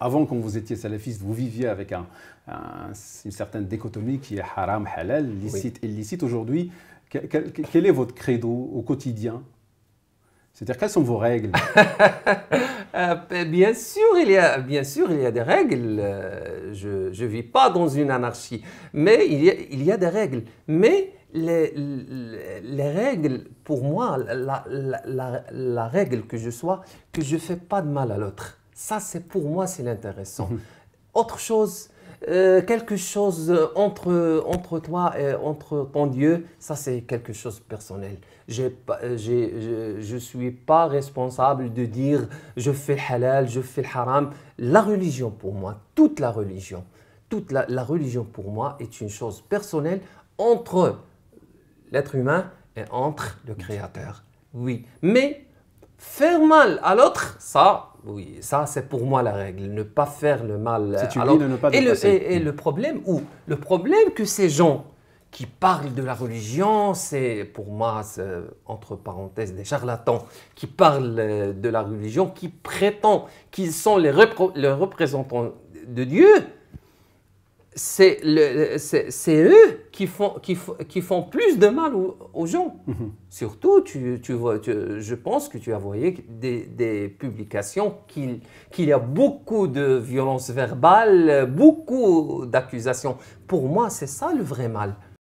avant, quand vous étiez salafiste, vous viviez avec une certaine dichotomie qui est haram, halal, licite, illicite. Aujourd'hui, quel, est votre credo au quotidien c'est-à-dire, quelles sont vos règles euh, bien, sûr, il y a, bien sûr, il y a des règles. Euh, je ne vis pas dans une anarchie. Mais il y a, des règles. Mais les, règles, pour moi, la, la règle que je sois, que je ne fais pas de mal à l'autre. Ça, c'est pour moi, c'est l'intéressant. Mhm. Autre chose, euh, quelque chose euh, entre, entre toi et entre ton Dieu, ça c'est quelque chose de personnel. Euh, je ne suis pas responsable de dire je fais le halal, je fais le haram. La religion pour moi, toute la religion, toute la, la religion pour moi est une chose personnelle entre l'être humain et entre le Créateur. Oui, mais faire mal à l'autre, ça, oui, ça c'est pour moi la règle, ne pas faire le mal. C'est une Alors, de ne pas et, le, et, le problème où le problème que ces gens qui parlent de la religion, c'est pour moi entre parenthèses des charlatans qui parlent euh, de la religion, qui prétendent qu'ils sont les représentants de Dieu c'est, eux qui font, plus de mal aux, gens. Mhm. Surtout, tu, je pense que tu as voyé des, publications qu'il, y a beaucoup de violence verbales, beaucoup d'accusations. Pour moi, c'est ça le vrai mal.